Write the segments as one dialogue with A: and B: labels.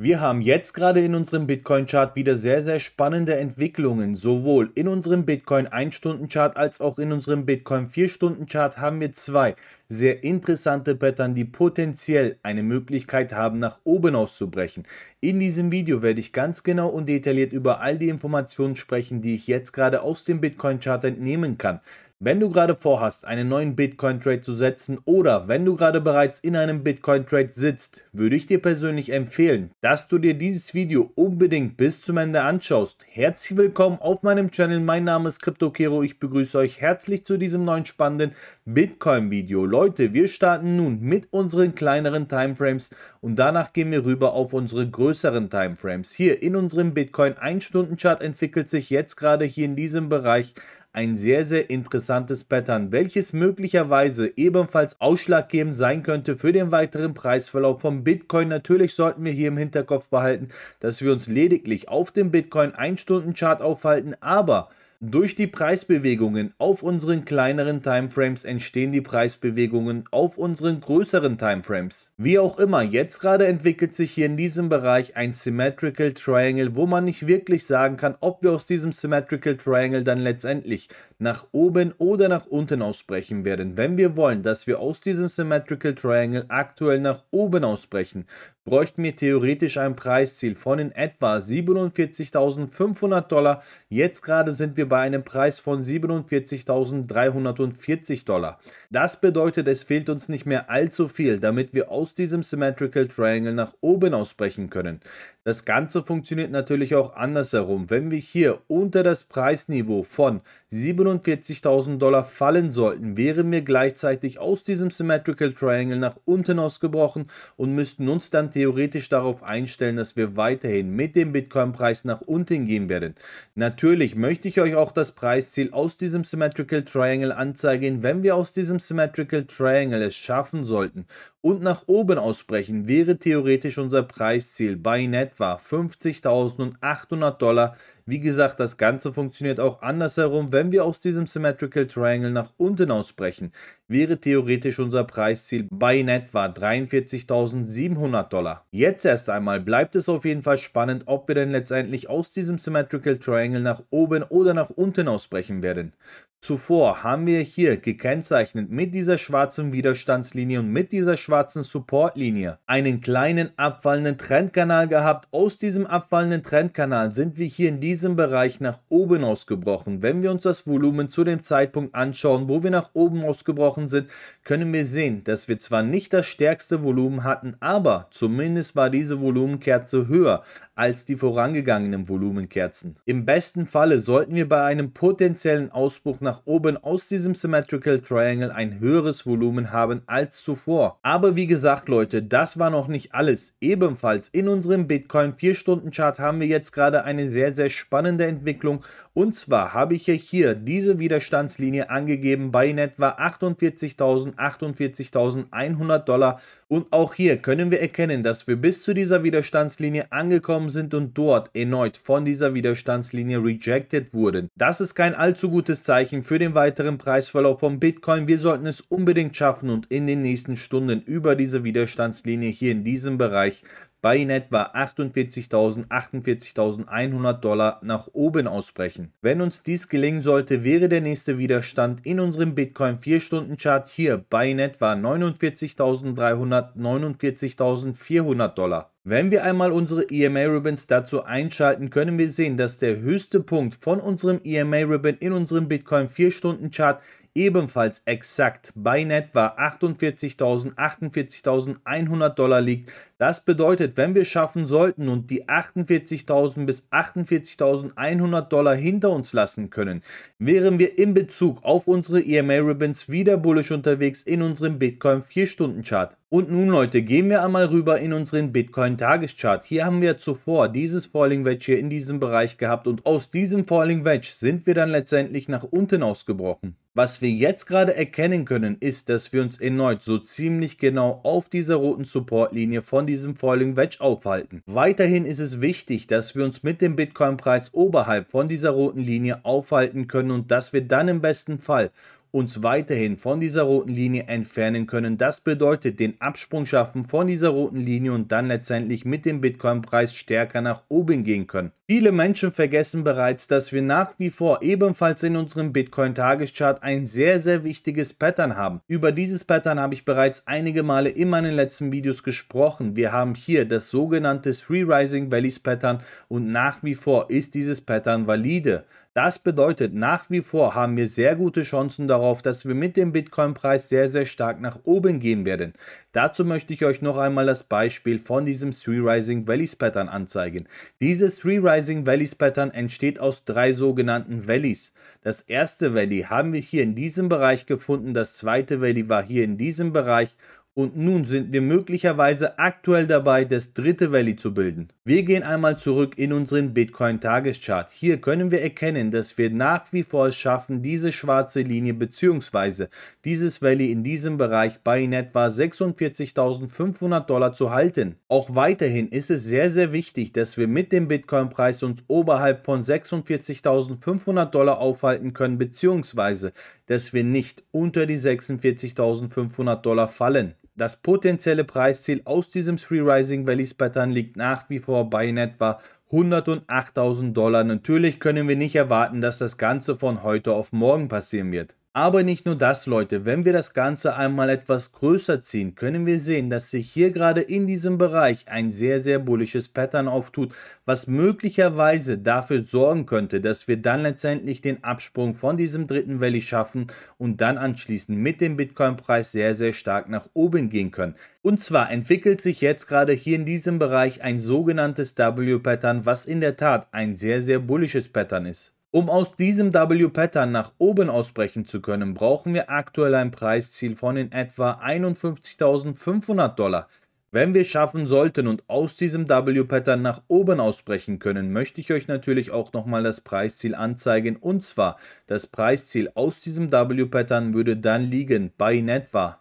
A: Wir haben jetzt gerade in unserem Bitcoin-Chart wieder sehr, sehr spannende Entwicklungen. Sowohl in unserem Bitcoin 1-Stunden-Chart als auch in unserem Bitcoin 4-Stunden-Chart haben wir zwei sehr interessante Pattern, die potenziell eine Möglichkeit haben, nach oben auszubrechen. In diesem Video werde ich ganz genau und detailliert über all die Informationen sprechen, die ich jetzt gerade aus dem Bitcoin-Chart entnehmen kann. Wenn du gerade vorhast, einen neuen Bitcoin-Trade zu setzen oder wenn du gerade bereits in einem Bitcoin-Trade sitzt, würde ich dir persönlich empfehlen, dass du dir dieses Video unbedingt bis zum Ende anschaust. Herzlich willkommen auf meinem Channel, mein Name ist CryptoKero, ich begrüße euch herzlich zu diesem neuen spannenden Bitcoin-Video. Leute, wir starten nun mit unseren kleineren Timeframes und danach gehen wir rüber auf unsere größeren Timeframes. Hier in unserem Bitcoin 1-Stunden-Chart entwickelt sich jetzt gerade hier in diesem Bereich ein sehr, sehr interessantes Pattern, welches möglicherweise ebenfalls ausschlaggebend sein könnte für den weiteren Preisverlauf von Bitcoin. Natürlich sollten wir hier im Hinterkopf behalten, dass wir uns lediglich auf dem Bitcoin 1-Stunden-Chart aufhalten, aber durch die Preisbewegungen auf unseren kleineren Timeframes entstehen die Preisbewegungen auf unseren größeren Timeframes. Wie auch immer, jetzt gerade entwickelt sich hier in diesem Bereich ein Symmetrical Triangle, wo man nicht wirklich sagen kann, ob wir aus diesem Symmetrical Triangle dann letztendlich nach oben oder nach unten ausbrechen werden. Wenn wir wollen, dass wir aus diesem Symmetrical Triangle aktuell nach oben ausbrechen, bräuchten wir theoretisch ein Preisziel von in etwa 47.500 Dollar. Jetzt gerade sind wir bei einem Preis von 47.340 Dollar. Das bedeutet, es fehlt uns nicht mehr allzu viel, damit wir aus diesem Symmetrical Triangle nach oben ausbrechen können. Das Ganze funktioniert natürlich auch andersherum. Wenn wir hier unter das Preisniveau von 47.000 Dollar fallen sollten, wären wir gleichzeitig aus diesem Symmetrical Triangle nach unten ausgebrochen und müssten uns dann theoretisch darauf einstellen, dass wir weiterhin mit dem Bitcoin-Preis nach unten gehen werden. Natürlich möchte ich euch auch das Preisziel aus diesem Symmetrical Triangle anzeigen, wenn wir aus diesem Symmetrical Triangle es schaffen sollten, und nach oben ausbrechen, wäre theoretisch unser Preisziel bei in etwa 50.800 Dollar wie gesagt, das Ganze funktioniert auch andersherum, wenn wir aus diesem Symmetrical Triangle nach unten ausbrechen, wäre theoretisch unser Preisziel bei in etwa 43.700 Dollar. Jetzt erst einmal bleibt es auf jeden Fall spannend, ob wir denn letztendlich aus diesem Symmetrical Triangle nach oben oder nach unten ausbrechen werden. Zuvor haben wir hier gekennzeichnet mit dieser schwarzen Widerstandslinie und mit dieser schwarzen Supportlinie einen kleinen abfallenden Trendkanal gehabt. Aus diesem abfallenden Trendkanal sind wir hier in diesem diesem Bereich nach oben ausgebrochen. Wenn wir uns das Volumen zu dem Zeitpunkt anschauen, wo wir nach oben ausgebrochen sind, können wir sehen, dass wir zwar nicht das stärkste Volumen hatten, aber zumindest war diese Volumenkerze höher als die vorangegangenen Volumenkerzen. Im besten Falle sollten wir bei einem potenziellen Ausbruch nach oben aus diesem Symmetrical Triangle ein höheres Volumen haben als zuvor. Aber wie gesagt Leute, das war noch nicht alles. Ebenfalls in unserem Bitcoin 4-Stunden-Chart haben wir jetzt gerade eine sehr, sehr spannende spannende Entwicklung. Und zwar habe ich ja hier diese Widerstandslinie angegeben bei in etwa 48.000, 48.100 Dollar. Und auch hier können wir erkennen, dass wir bis zu dieser Widerstandslinie angekommen sind und dort erneut von dieser Widerstandslinie rejected wurden. Das ist kein allzu gutes Zeichen für den weiteren Preisverlauf von Bitcoin. Wir sollten es unbedingt schaffen und in den nächsten Stunden über diese Widerstandslinie hier in diesem Bereich bei in etwa 48.000, 48.100 Dollar nach oben ausbrechen. Wenn uns dies gelingen sollte, wäre der nächste Widerstand in unserem Bitcoin 4-Stunden-Chart hier bei in etwa 49.300, 49.400 Dollar. Wenn wir einmal unsere EMA-Ribbons dazu einschalten, können wir sehen, dass der höchste Punkt von unserem EMA-Ribbon in unserem Bitcoin 4-Stunden-Chart ebenfalls exakt bei in etwa 48.000, 48.100 Dollar liegt, das bedeutet, wenn wir schaffen sollten und die 48.000 bis 48.100 Dollar hinter uns lassen können, wären wir in Bezug auf unsere EMA-Ribbons wieder bullish unterwegs in unserem Bitcoin 4-Stunden-Chart. Und nun Leute, gehen wir einmal rüber in unseren Bitcoin Tageschart. Hier haben wir zuvor dieses Falling Wedge hier in diesem Bereich gehabt und aus diesem Falling Wedge sind wir dann letztendlich nach unten ausgebrochen. Was wir jetzt gerade erkennen können, ist, dass wir uns erneut so ziemlich genau auf dieser roten Supportlinie von diesem Falling Wedge aufhalten. Weiterhin ist es wichtig, dass wir uns mit dem Bitcoin-Preis oberhalb von dieser roten Linie aufhalten können und dass wir dann im besten Fall uns weiterhin von dieser roten Linie entfernen können. Das bedeutet den Absprung schaffen von dieser roten Linie und dann letztendlich mit dem Bitcoin-Preis stärker nach oben gehen können. Viele Menschen vergessen bereits, dass wir nach wie vor ebenfalls in unserem Bitcoin-Tageschart ein sehr, sehr wichtiges Pattern haben. Über dieses Pattern habe ich bereits einige Male in meinen letzten Videos gesprochen. Wir haben hier das sogenannte Three Rising Valleys Pattern und nach wie vor ist dieses Pattern valide. Das bedeutet, nach wie vor haben wir sehr gute Chancen darauf, dass wir mit dem Bitcoin-Preis sehr, sehr stark nach oben gehen werden. Dazu möchte ich euch noch einmal das Beispiel von diesem Three Rising Valleys Pattern anzeigen. Dieses Three Rising Valleys Pattern entsteht aus drei sogenannten Valleys. Das erste Valley haben wir hier in diesem Bereich gefunden, das zweite Valley war hier in diesem Bereich und nun sind wir möglicherweise aktuell dabei, das dritte Valley zu bilden. Wir gehen einmal zurück in unseren Bitcoin-Tageschart. Hier können wir erkennen, dass wir nach wie vor es schaffen, diese schwarze Linie bzw. dieses Valley in diesem Bereich bei in etwa 46.500 Dollar zu halten. Auch weiterhin ist es sehr, sehr wichtig, dass wir mit dem Bitcoin-Preis uns oberhalb von 46.500 Dollar aufhalten können bzw. dass wir nicht unter die 46.500 Dollar fallen. Das potenzielle Preisziel aus diesem Three Rising Valley Pattern liegt nach wie vor bei in etwa 108.000 Dollar. Natürlich können wir nicht erwarten, dass das Ganze von heute auf morgen passieren wird. Aber nicht nur das, Leute. Wenn wir das Ganze einmal etwas größer ziehen, können wir sehen, dass sich hier gerade in diesem Bereich ein sehr, sehr bullisches Pattern auftut, was möglicherweise dafür sorgen könnte, dass wir dann letztendlich den Absprung von diesem dritten Valley schaffen und dann anschließend mit dem Bitcoin-Preis sehr, sehr stark nach oben gehen können. Und zwar entwickelt sich jetzt gerade hier in diesem Bereich ein sogenanntes W-Pattern, was in der Tat ein sehr, sehr bullisches Pattern ist. Um aus diesem W-Pattern nach oben ausbrechen zu können, brauchen wir aktuell ein Preisziel von in etwa 51.500 Dollar. Wenn wir schaffen sollten und aus diesem W-Pattern nach oben ausbrechen können, möchte ich euch natürlich auch nochmal das Preisziel anzeigen. Und zwar, das Preisziel aus diesem W-Pattern würde dann liegen bei in etwa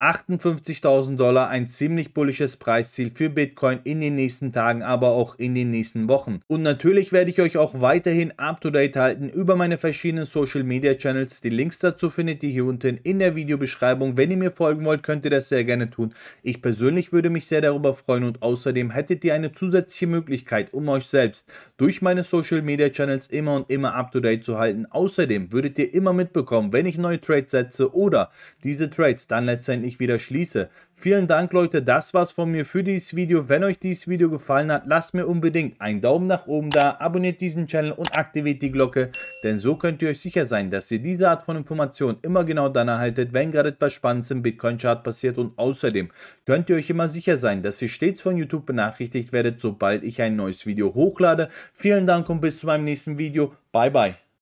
A: 58.000 Dollar ein ziemlich bullisches Preisziel für Bitcoin in den nächsten Tagen, aber auch in den nächsten Wochen. Und natürlich werde ich euch auch weiterhin up to date halten über meine verschiedenen Social Media Channels. Die Links dazu findet ihr hier unten in der Videobeschreibung. Wenn ihr mir folgen wollt, könnt ihr das sehr gerne tun. Ich persönlich würde mich sehr darüber freuen und außerdem hättet ihr eine zusätzliche Möglichkeit, um euch selbst durch meine Social Media Channels immer und immer up to date zu halten. Außerdem würdet ihr immer mitbekommen, wenn ich neue Trades setze oder diese Trades dann letztendlich mich wieder schließe. Vielen Dank Leute, das war's von mir für dieses Video. Wenn euch dieses Video gefallen hat, lasst mir unbedingt einen Daumen nach oben da, abonniert diesen Channel und aktiviert die Glocke, denn so könnt ihr euch sicher sein, dass ihr diese Art von Informationen immer genau dann erhaltet, wenn gerade etwas Spannendes im Bitcoin-Chart passiert und außerdem könnt ihr euch immer sicher sein, dass ihr stets von YouTube benachrichtigt werdet, sobald ich ein neues Video hochlade. Vielen Dank und bis zu meinem nächsten Video. Bye bye.